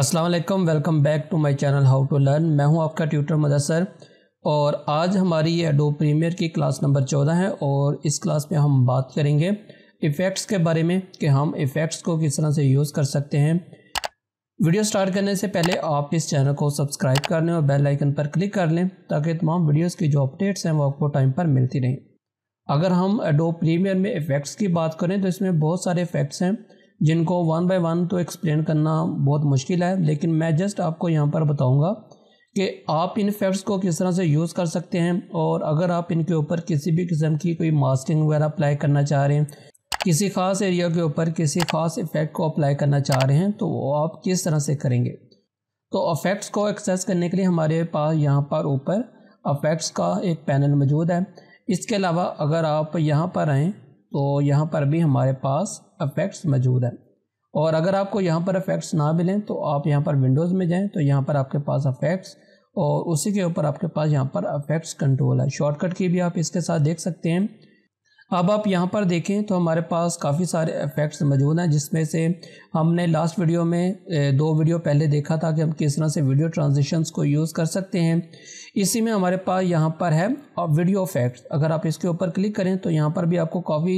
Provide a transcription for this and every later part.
अस्सलाम वालेकुम welcome back to my channel how to learn मैं हूं आपका ट्यूटर मदसर और आज हमारी ये एडो प्रीमियर की क्लास नंबर चौदह है और इस क्लास में हम बात करेंगे इफ़ेक्ट्स के बारे में कि हम इफ़ेक्ट्स को किस तरह से यूज़ कर सकते हैं वीडियो स्टार्ट करने से पहले आप इस चैनल को सब्सक्राइब कर लें और बेल आइकन पर क्लिक कर लें ताकि तमाम वीडियोज़ की जो अपडेट्स हैं वो आपको टाइम पर मिलती रहें अगर हम एडो प्रीमियर में इफ़ेक्ट्स की बात करें तो इसमें बहुत सारे इफ़ेक्ट्स हैं जिनको वन बाय वन तो एक्सप्लेन करना बहुत मुश्किल है लेकिन मैं जस्ट आपको यहाँ पर बताऊँगा कि आप इन फैक्ट्स को किस तरह से यूज़ कर सकते हैं और अगर आप इनके ऊपर किसी भी किस्म की कोई मास्किंग वगैरह अप्लाई करना चाह रहे हैं किसी खास एरिया के ऊपर किसी खास इफ़ेक्ट को अप्लाई करना चाह रहे हैं तो वो आप किस तरह से करेंगे तो अफेक्ट्स को एक्सेस करने के लिए हमारे पास यहाँ पर ऊपर अफेक्ट्स का एक पैनल मौजूद है इसके अलावा अगर आप यहाँ पर आएँ तो यहाँ पर भी हमारे पास अफेक्ट्स मौजूद हैं और अगर आपको यहाँ पर अफेक्ट्स ना मिलें तो आप यहाँ पर विंडोज़ में जाएँ तो यहाँ पर आपके पास अफेक्ट्स और उसी के ऊपर आपके पास यहाँ पर अफेक्ट्स कंट्रोल है शॉर्टकट की भी आप इसके साथ देख सकते हैं अब आप यहाँ पर देखें तो हमारे पास काफ़ी सारे इफ़ेक्ट्स मौजूद हैं जिसमें से हमने लास्ट वीडियो में दो वीडियो पहले देखा था कि हम किस तरह से वीडियो ट्रांजिशंस को यूज़ कर सकते हैं इसी में हमारे पास यहाँ पर है वीडियो इफ़ेक्ट्स अगर आप इसके ऊपर क्लिक करें तो यहाँ पर भी आपको काफ़ी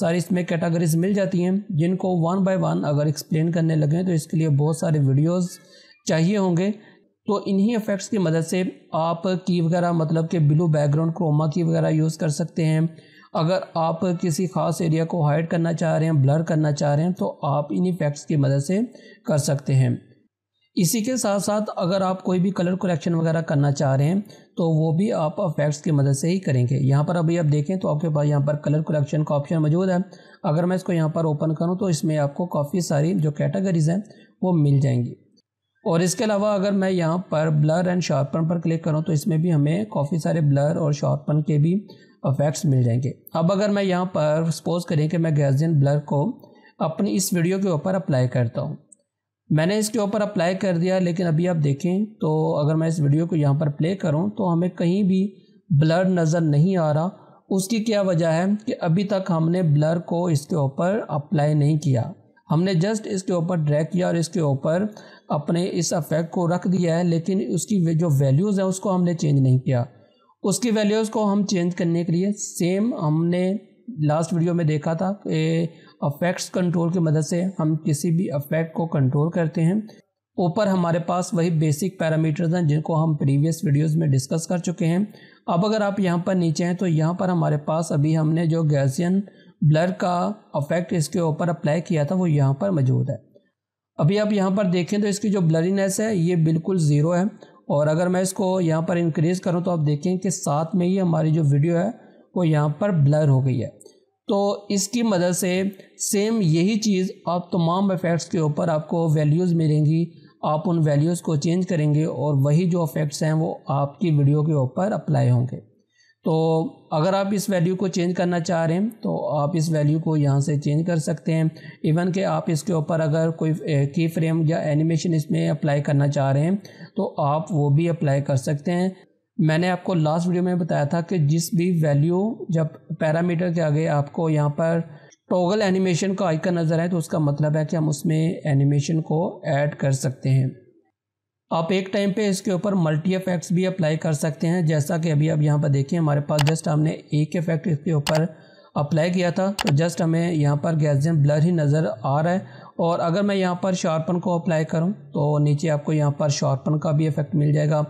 सारी इसमें कैटागरीज मिल जाती हैं जिनको वन बाय वन अगर एक्सप्लेन करने लगें तो इसके लिए बहुत सारे वीडियोज़ चाहिए होंगे तो इन्हीं इफ़ेक्ट्स की मदद से आप की वगैरह मतलब कि ब्लू बैकग्राउंड क्रोमा की वगैरह यूज़ कर सकते हैं अगर आप किसी ख़ास एरिया को हाइड करना चाह रहे हैं ब्लर करना चाह रहे हैं तो आप इन इफ़ेक्ट्स की मदद से कर सकते हैं इसी के साथ साथ अगर आप कोई भी कलर कलेक्शन वगैरह करना चाह रहे हैं तो वो भी आप अफेक्ट्स की मदद से ही करेंगे यहाँ पर अभी आप देखें तो आपके पास यहाँ पर कलर कलेक्शन का ऑप्शन मौजूद है अगर मैं इसको यहाँ पर ओपन करूँ तो इसमें आपको काफ़ी सारी जो कैटेगरीज हैं वो मिल जाएंगी और इसके अलावा अगर मैं यहाँ पर ब्लर एंड शार्पन पर क्लिक करूँ तो इसमें भी हमें काफ़ी सारे ब्लर और शार्पन के भी अफेक्ट्स मिल जाएंगे अब अगर मैं यहाँ पर सपोज करें कि मैं गैसियन ब्लर को अपनी इस वीडियो के ऊपर अप्लाई करता हूँ मैंने इसके ऊपर अप्लाई कर दिया लेकिन अभी आप देखें तो अगर मैं इस वीडियो को यहाँ पर प्ले करूँ तो हमें कहीं भी ब्लर नज़र नहीं आ रहा उसकी क्या वजह है कि अभी तक हमने ब्लर को इसके ऊपर अप्लाई नहीं किया हमने जस्ट इसके ऊपर ड्रैग किया और इसके ऊपर अपने इस अफेक्ट को रख दिया है लेकिन उसकी जो वैल्यूज़ हैं उसको हमने चेंज नहीं किया उसकी वैल्यूज़ को हम चेंज करने के लिए सेम हमने लास्ट वीडियो में देखा था कि अफेक्ट्स कंट्रोल की मदद से हम किसी भी अफेक्ट को कंट्रोल करते हैं ऊपर हमारे पास वही बेसिक पैरामीटर्स हैं जिनको हम प्रीवियस वीडियोस में डिस्कस कर चुके हैं अब अगर आप यहाँ पर नीचे हैं तो यहाँ पर हमारे पास अभी हमने जो गैसियन ब्लर का अफेक्ट इसके ऊपर अप्लाई किया था वो यहाँ पर मौजूद है अभी आप यहाँ पर देखें तो इसकी जो ब्लरीनेस है ये बिल्कुल ज़ीरो है और अगर मैं इसको यहाँ पर इंक्रीज़ करूँ तो आप देखें कि साथ में ही हमारी जो वीडियो है वो यहाँ पर ब्लर हो गई है तो इसकी मदद से सेम यही चीज़ आप तमाम इफ़ेक्ट्स के ऊपर आपको वैल्यूज़ मिलेंगी आप उन वैल्यूज़ को चेंज करेंगे और वही जो इफ़ेक्ट्स हैं वो आपकी वीडियो के ऊपर अप्लाई होंगे तो अगर आप इस वैल्यू को चेंज करना चाह रहे हैं तो आप इस वैल्यू को यहाँ से चेंज कर सकते हैं इवन के आप इसके ऊपर अगर कोई की फ्रेम या एनिमेशन इसमें अप्लाई करना चाह रहे हैं तो आप वो भी अप्लाई कर सकते हैं मैंने आपको लास्ट वीडियो में बताया था कि जिस भी वैल्यू जब पैरामीटर के आगे आपको यहाँ पर टोगल एनिमेशन का आइकन नज़र आए तो उसका मतलब है कि हम उसमें एनिमेशन को ऐड कर सकते हैं आप एक टाइम पे इसके ऊपर मल्टी इफेक्ट्स भी अप्लाई कर सकते हैं जैसा कि अभी आप यहाँ पर देखिए हमारे पास जस्ट हमने एक इफेक्ट इसके ऊपर अप्लाई किया था तो जस्ट हमें यहाँ पर गैसजन ब्लर ही नज़र आ रहा है और अगर मैं यहाँ पर शार्पन को अप्लाई करूँ तो नीचे आपको यहाँ पर शार्पन का भी इफेक्ट मिल जाएगा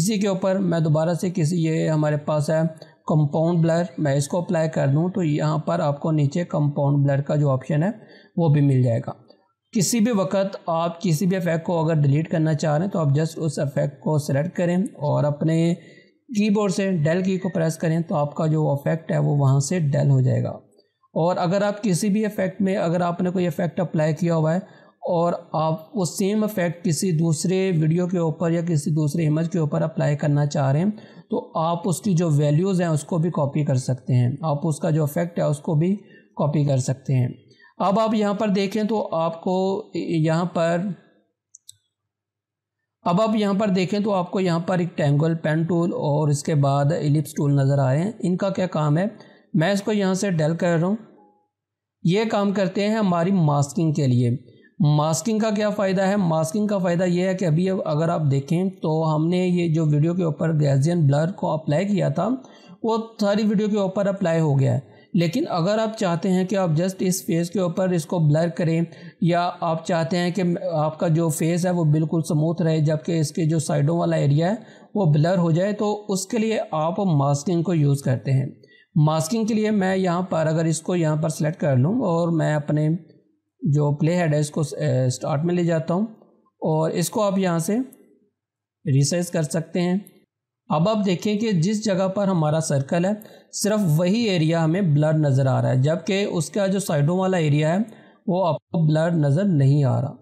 इसी के ऊपर मैं दोबारा से किसी ये हमारे पास है कंपाउंड ब्लर मैं इसको अप्लाई कर दूँ तो यहाँ पर आपको नीचे कंपाउंड ब्लर का जो ऑप्शन है वो भी मिल जाएगा किसी भी वक्त आप किसी भी इफेक्ट को अगर डिलीट करना चाह रहे हैं तो आप जस्ट उस इफेक्ट को सेलेक्ट करें और अपने कीबोर्ड से डेल की को प्रेस करें तो आपका जो इफेक्ट है वो वहाँ से डेल हो जाएगा और अगर आप किसी भी इफेक्ट में अगर आपने कोई इफेक्ट अप्लाई किया हुआ है और आप वो सेम इफेक्ट किसी दूसरे वीडियो के ऊपर या किसी दूसरे इमेज के ऊपर अप्लाई करना चाह रहे हैं तो आप उसकी जो वैल्यूज़ हैं उसको भी कॉपी कर सकते हैं आप उसका जो इफेक्ट है उसको भी कॉपी कर सकते हैं अब आप यहाँ तो पर देखें तो आपको यहाँ पर अब आप यहाँ पर देखें तो आपको यहाँ पर एक टेंगल पेन टूल और इसके बाद एलिप्स टूल नज़र आए हैं इनका क्या काम है मैं इसको यहाँ से डेल कर रहा हूँ ये काम करते हैं हमारी मास्किंग के लिए मास्किंग का क्या फ़ायदा है मास्किंग का फ़ायदा ये है कि अभी अगर आप देखें तो हमने ये जो वीडियो के ऊपर गैजियन ब्लर को अप्लाई किया था वो सारी वीडियो के ऊपर अप्लाई हो गया है लेकिन अगर आप चाहते हैं कि आप जस्ट इस फेस के ऊपर इसको ब्लर करें या आप चाहते हैं कि आपका जो फेस है वो बिल्कुल स्मूथ रहे जबकि इसके जो साइडों वाला एरिया है वो ब्लर हो जाए तो उसके लिए आप मास्किंग को यूज़ करते हैं मास्किंग के लिए मैं यहाँ पर अगर इसको यहाँ पर सेलेक्ट कर लूँ और मैं अपने जो प्ले हेड है इसको स्टार्ट में ले जाता हूँ और इसको आप यहाँ से रिसाइज कर सकते हैं अब आप देखें कि जिस जगह पर हमारा सर्कल है सिर्फ वही एरिया हमें ब्लर नज़र आ रहा है जबकि उसका जो साइडों वाला एरिया है वो आपको ब्लर नज़र नहीं आ रहा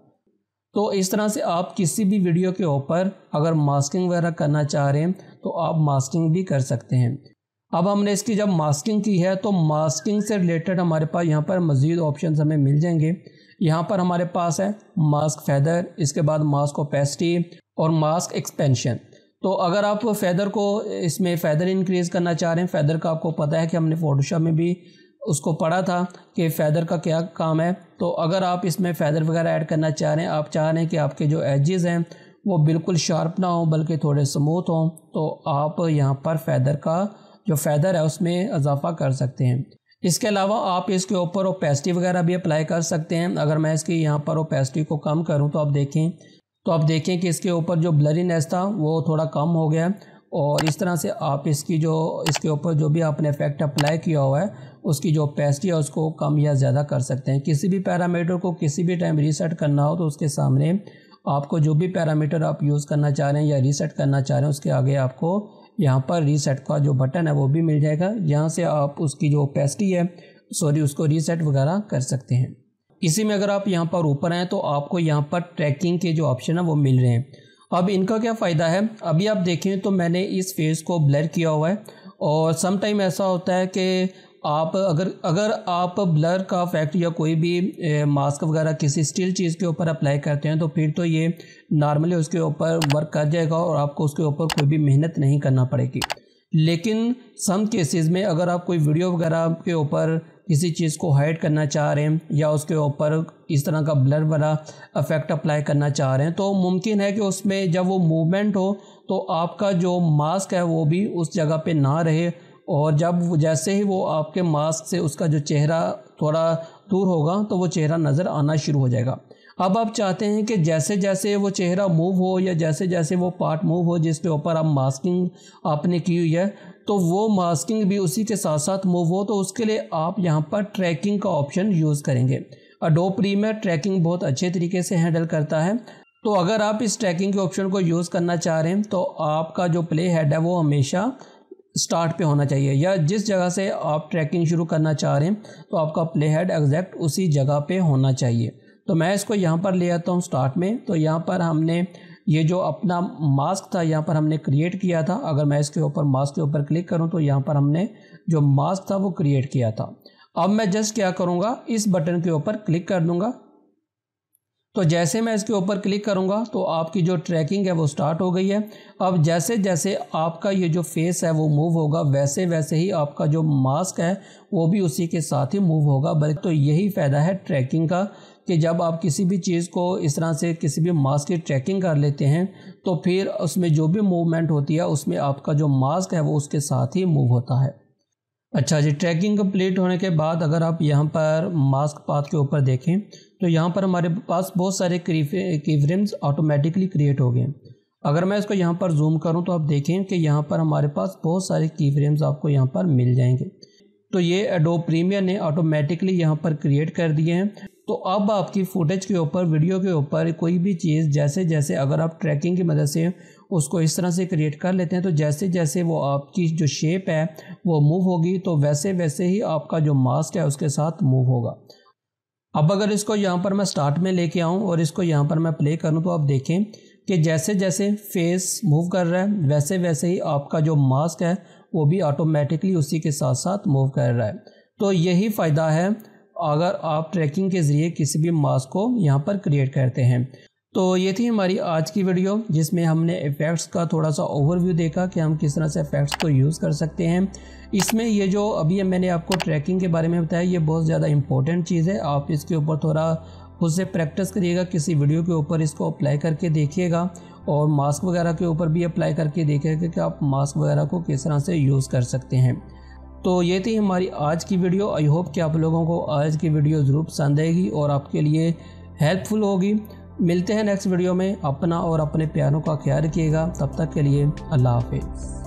तो इस तरह से आप किसी भी वीडियो के ऊपर अगर मास्किंग वगैरह करना चाह रहे हैं तो आप मास्किंग भी कर सकते हैं अब हमने इसकी जब मास्किंग की है तो मास्किंग से रिलेटेड हमारे पास यहाँ पर मज़ीद ऑप्शन हमें मिल जाएंगे यहाँ पर हमारे पास है मास्क फैदर इसके बाद मास्क ओपेसिटी और मास्क एक्सपेंशन तो अगर आप फैदर को इसमें फैदर इंक्रीज़ करना चाह रहे हैं फैदर का आपको पता है कि हमने फोटोशॉप में भी उसको पढ़ा था कि फैदर का क्या काम है तो अगर आप इसमें फैदर वगैरह ऐड करना चाह रहे हैं आप चाह रहे हैं कि आपके जो एजेस हैं वो बिल्कुल शार्प ना हो बल्कि थोड़े स्मूथ हों तो आप यहाँ पर फैदर का जो फैदर है उसमें इजाफा कर सकते हैं इसके अलावा आप इसके ऊपर ओपेसिटी वगैरह भी अप्लाई कर सकते हैं अगर मैं इसकी यहाँ पर ओपेसिटी को कम करूँ तो आप देखें तो आप देखें कि इसके ऊपर जो ब्लरीनेस था वो थोड़ा कम हो गया और इस तरह से आप इसकी जो इसके ऊपर जो भी आपने इफेक्ट अप्लाई किया हुआ है उसकी जो पेस्टी है उसको कम या ज़्यादा कर सकते हैं किसी भी पैरामीटर को किसी भी टाइम रीसेट करना हो तो उसके सामने आपको जो भी पैरामीटर आप यूज़ करना चाह रहे हैं या रीसेट करना चाह रहे हैं उसके आगे आपको यहाँ पर रीसेट का जो बटन है वो भी मिल जाएगा यहाँ से आप उसकी जो पेस्टी है सॉरी उसको रीसेट वगैरह कर सकते हैं इसी में अगर आप यहाँ पर ऊपर आएँ तो आपको यहाँ पर ट्रैकिंग के जो ऑप्शन है वो मिल रहे हैं अब इनका क्या फ़ायदा है अभी आप देखें तो मैंने इस फेस को ब्लर किया हुआ है और सम टाइम ऐसा होता है कि आप अगर अगर आप ब्लर का फैक्ट या कोई भी मास्क वगैरह किसी स्टील चीज़ के ऊपर अप्लाई करते हैं तो फिर तो ये नॉर्मली उसके ऊपर वर्क कर जाएगा और आपको उसके ऊपर कोई भी मेहनत नहीं करना पड़ेगी लेकिन सम केसेस में अगर आप कोई वीडियो वगैरह के ऊपर किसी चीज़ को हाइड करना चाह रहे हैं या उसके ऊपर इस तरह का ब्लर वाला अफेक्ट अप्लाई करना चाह रहे हैं तो मुमकिन है कि उसमें जब वो मूवमेंट हो तो आपका जो मास्क है वो भी उस जगह पे ना रहे और जब जैसे ही वो आपके मास्क से उसका जो चेहरा थोड़ा दूर होगा तो वो चेहरा नज़र आना शुरू हो जाएगा अब आप चाहते हैं कि जैसे जैसे वो चेहरा मूव हो या जैसे जैसे वो पार्ट मूव हो जिस पे ऊपर आप मास्किंग आपने की हुई है तो वो मास्किंग भी उसी के साथ साथ मूव हो तो उसके लिए आप यहाँ पर ट्रैकिंग का ऑप्शन यूज़ करेंगे अडो प्री में ट्रैकिंग बहुत अच्छे तरीके से हैंडल करता है तो अगर आप इस ट्रैकिंग के ऑप्शन को यूज़ करना चाह रहे हैं तो आपका जो प्ले हेड है वो हमेशा स्टार्ट पे होना चाहिए या जिस जगह से आप ट्रैकिंग शुरू करना चाह रहे हैं तो आपका प्ले हेड एग्जैक्ट उसी जगह पे होना चाहिए तो मैं इसको यहाँ पर ले आता हूँ स्टार्ट में तो यहाँ पर हमने ये जो अपना मास्क था यहाँ पर हमने क्रिएट किया था अगर मैं इसके ऊपर मास्क के ऊपर क्लिक करूँ तो यहाँ पर हमने जो मास्क था वो क्रिएट किया था अब मैं जस्ट क्या करूँगा इस बटन के ऊपर क्लिक कर दूँगा तो जैसे मैं इसके ऊपर क्लिक करूँगा तो आपकी जो ट्रैकिंग है वो स्टार्ट हो गई है अब जैसे जैसे आपका ये जो फेस है वो मूव होगा वैसे वैसे ही आपका जो मास्क है वो भी उसी के साथ ही मूव होगा बल्कि तो यही फ़ायदा है ट्रैकिंग का कि जब आप किसी भी चीज़ को इस तरह से किसी भी मास्क की ट्रैकिंग कर लेते हैं तो फिर उसमें जो भी मूवमेंट होती है उसमें आपका जो मास्क है वो उसके साथ ही मूव होता है अच्छा जी ट्रैकिंग कम्प्लीट होने के बाद अगर आप यहाँ पर मास्क पाथ के ऊपर देखें तो यहाँ पर हमारे पास बहुत सारे की फ्रेम्स ऑटोमेटिकली क्रिएट हो गए अगर मैं इसको यहाँ पर जूम करूँ तो आप देखें कि यहाँ पर हमारे पास बहुत सारे की फ्रेम्स आपको यहाँ पर मिल जाएंगे तो ये एडो प्रीमियर ने ऑटोमेटिकली यहाँ पर क्रिएट कर दिए हैं तो अब आपकी फुटेज के ऊपर वीडियो के ऊपर कोई भी चीज़ जैसे जैसे अगर आप ट्रैकिंग की मदद से उसको इस तरह से क्रिएट कर लेते हैं तो जैसे जैसे वो आपकी जो शेप है वो मूव होगी तो वैसे वैसे ही आपका जो मास्क है उसके साथ मूव होगा अब अगर इसको यहाँ पर मैं स्टार्ट में लेके आऊँ और इसको यहाँ पर मैं प्ले करूँ तो आप देखें कि जैसे जैसे फेस मूव कर रहा है वैसे वैसे ही आपका जो मास्क है वो भी ऑटोमेटिकली उसी के साथ साथ मूव कर रहा है तो यही फ़ायदा है अगर आप ट्रैकिंग के ज़रिए किसी भी मास्क को यहाँ पर क्रिएट करते हैं तो ये थी हमारी आज की वीडियो जिसमें हमने इफ़ेक्ट्स का थोड़ा सा ओवरव्यू देखा कि हम किस तरह से इफ़ेक्ट्स को यूज़ कर सकते हैं इसमें ये जो अभी मैंने आपको ट्रैकिंग के बारे में बताया ये बहुत ज़्यादा इंपॉर्टेंट चीज़ है आप इसके ऊपर थोड़ा खुद से प्रैक्टिस करिएगा किसी वीडियो के ऊपर इसको अप्लाई करके देखिएगा और मास्क वगैरह के ऊपर भी अप्लाई करके देखिएगा कि आप मास्क वगैरह को किस तरह से यूज़ कर सकते हैं तो ये थी हमारी आज की वीडियो आई होप कि आप लोगों को आज की वीडियो ज़रूर पसंद आएगी और आपके लिए हेल्पफुल होगी मिलते हैं नेक्स्ट वीडियो में अपना और अपने प्यारों का ख्याल रखिएगा तब तक के लिए अल्लाह हाफिज़